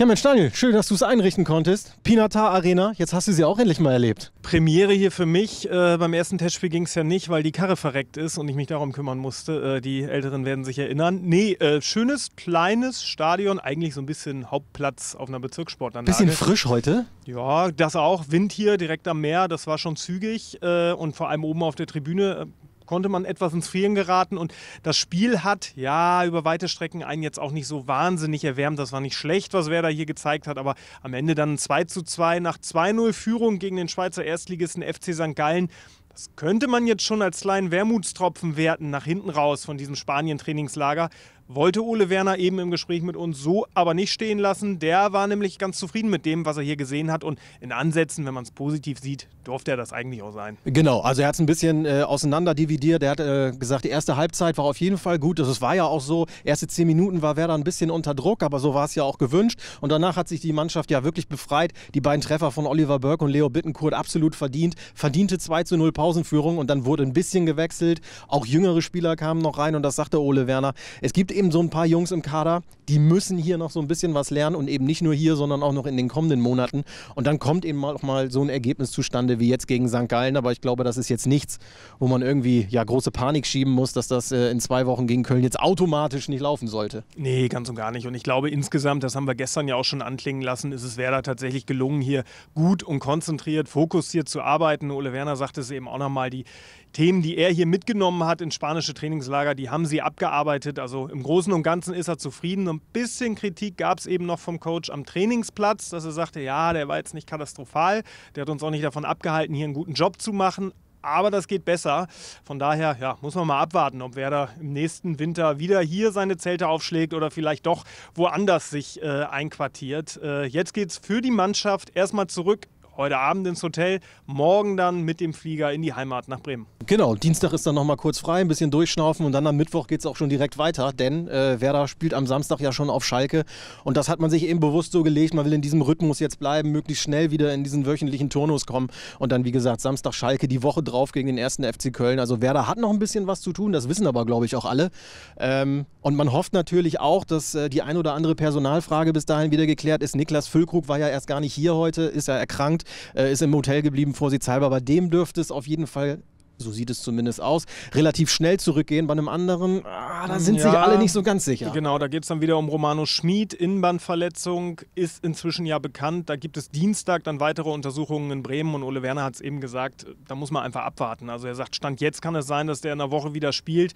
Ja, Mensch, Daniel, schön, dass du es einrichten konntest. Pinatar Arena, jetzt hast du sie auch endlich mal erlebt. Premiere hier für mich. Äh, beim ersten Testspiel ging es ja nicht, weil die Karre verreckt ist und ich mich darum kümmern musste. Äh, die Älteren werden sich erinnern. Nee, äh, schönes, kleines Stadion, eigentlich so ein bisschen Hauptplatz auf einer Bezirkssportanlage. Bisschen frisch heute? Ja, das auch. Wind hier direkt am Meer, das war schon zügig. Äh, und vor allem oben auf der Tribüne äh, konnte man etwas ins Frieren geraten und das Spiel hat, ja, über weite Strecken einen jetzt auch nicht so wahnsinnig erwärmt. Das war nicht schlecht, was Werder hier gezeigt hat, aber am Ende dann ein 2 zu 2 nach 2-0 Führung gegen den Schweizer Erstligisten FC St. Gallen das könnte man jetzt schon als kleinen Wermutstropfen werten, nach hinten raus von diesem Spanien-Trainingslager. Wollte Ole Werner eben im Gespräch mit uns so aber nicht stehen lassen. Der war nämlich ganz zufrieden mit dem, was er hier gesehen hat. Und in Ansätzen, wenn man es positiv sieht, durfte er das eigentlich auch sein. Genau, also er hat es ein bisschen äh, auseinander Er hat äh, gesagt, die erste Halbzeit war auf jeden Fall gut. Das war ja auch so. Erste zehn Minuten war Werder ein bisschen unter Druck, aber so war es ja auch gewünscht. Und danach hat sich die Mannschaft ja wirklich befreit. Die beiden Treffer von Oliver Burke und Leo Bittenkurt absolut verdient. Verdiente 2 zu 0 Pausenführung und dann wurde ein bisschen gewechselt. Auch jüngere Spieler kamen noch rein und das sagte Ole Werner. Es gibt eben so ein paar Jungs im Kader, die müssen hier noch so ein bisschen was lernen und eben nicht nur hier, sondern auch noch in den kommenden Monaten. Und dann kommt eben auch mal so ein Ergebnis zustande wie jetzt gegen St. Gallen. Aber ich glaube, das ist jetzt nichts, wo man irgendwie ja große Panik schieben muss, dass das äh, in zwei Wochen gegen Köln jetzt automatisch nicht laufen sollte. Nee, ganz und gar nicht. Und ich glaube insgesamt, das haben wir gestern ja auch schon anklingen lassen, ist es Werder tatsächlich gelungen, hier gut und konzentriert, fokussiert zu arbeiten. Ole Werner sagt es eben auch nochmal die Themen, die er hier mitgenommen hat ins spanische Trainingslager, die haben sie abgearbeitet. Also im Großen und Ganzen ist er zufrieden. Ein bisschen Kritik gab es eben noch vom Coach am Trainingsplatz, dass er sagte, ja, der war jetzt nicht katastrophal, der hat uns auch nicht davon abgehalten, hier einen guten Job zu machen. Aber das geht besser. Von daher ja, muss man mal abwarten, ob Werder im nächsten Winter wieder hier seine Zelte aufschlägt oder vielleicht doch woanders sich äh, einquartiert. Äh, jetzt geht es für die Mannschaft erstmal zurück heute Abend ins Hotel, morgen dann mit dem Flieger in die Heimat nach Bremen. Genau, Dienstag ist dann nochmal kurz frei, ein bisschen durchschnaufen und dann am Mittwoch geht es auch schon direkt weiter, denn äh, Werder spielt am Samstag ja schon auf Schalke und das hat man sich eben bewusst so gelegt, man will in diesem Rhythmus jetzt bleiben, möglichst schnell wieder in diesen wöchentlichen Turnus kommen und dann wie gesagt Samstag Schalke die Woche drauf gegen den ersten FC Köln. Also Werder hat noch ein bisschen was zu tun, das wissen aber glaube ich auch alle ähm, und man hofft natürlich auch, dass äh, die ein oder andere Personalfrage bis dahin wieder geklärt ist. Niklas Füllkrug war ja erst gar nicht hier heute, ist ja erkrankt, äh, ist im Hotel geblieben vorsichtshalber, aber dem dürfte es auf jeden Fall so sieht es zumindest aus, relativ schnell zurückgehen. Bei einem anderen, ah, da sind ja, sich alle nicht so ganz sicher. Genau, da geht es dann wieder um Romano Schmid. Innenbandverletzung ist inzwischen ja bekannt. Da gibt es Dienstag dann weitere Untersuchungen in Bremen und Ole Werner hat es eben gesagt, da muss man einfach abwarten. Also er sagt, Stand jetzt kann es sein, dass der in der Woche wieder spielt.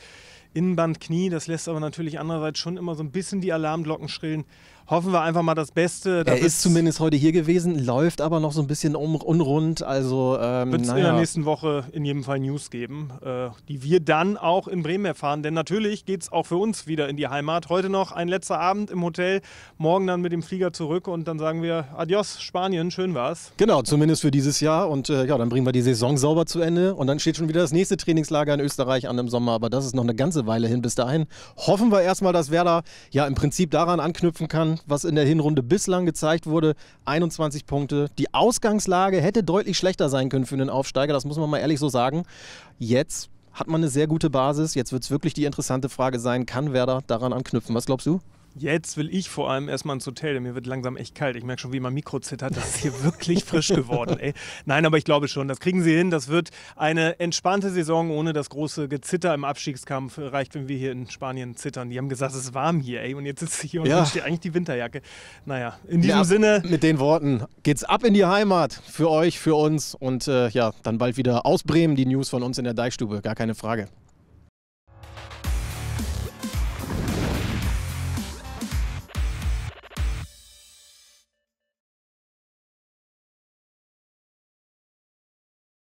Innenbandknie, das lässt aber natürlich andererseits schon immer so ein bisschen die Alarmglocken schrillen hoffen wir einfach mal das Beste. Da er ist zumindest heute hier gewesen, läuft aber noch so ein bisschen un unrund. Also ähm, wird es naja. in der nächsten Woche in jedem Fall News geben, äh, die wir dann auch in Bremen erfahren. Denn natürlich geht es auch für uns wieder in die Heimat. Heute noch ein letzter Abend im Hotel, morgen dann mit dem Flieger zurück und dann sagen wir Adios Spanien, schön war's. Genau, zumindest für dieses Jahr und äh, ja, dann bringen wir die Saison sauber zu Ende und dann steht schon wieder das nächste Trainingslager in Österreich an im Sommer, aber das ist noch eine ganze Weile hin bis dahin. Hoffen wir erstmal, dass Werder ja im Prinzip daran anknüpfen kann, was in der Hinrunde bislang gezeigt wurde, 21 Punkte. Die Ausgangslage hätte deutlich schlechter sein können für einen Aufsteiger, das muss man mal ehrlich so sagen. Jetzt hat man eine sehr gute Basis. Jetzt wird es wirklich die interessante Frage sein, kann Werder daran anknüpfen? Was glaubst du? Jetzt will ich vor allem erstmal ins Hotel, denn mir wird langsam echt kalt. Ich merke schon, wie mein Mikro zittert. Das ist hier wirklich frisch geworden, ey. Nein, aber ich glaube schon, das kriegen sie hin. Das wird eine entspannte Saison ohne das große Gezitter im Abstiegskampf. Reicht, wenn wir hier in Spanien zittern. Die haben gesagt, es ist warm hier, ey. Und jetzt sitze ich hier und ja. wünscht dir eigentlich die Winterjacke. Naja, in diesem ja, Sinne. Mit den Worten geht's ab in die Heimat. Für euch, für uns. Und äh, ja, dann bald wieder aus Bremen die News von uns in der Deichstube. Gar keine Frage.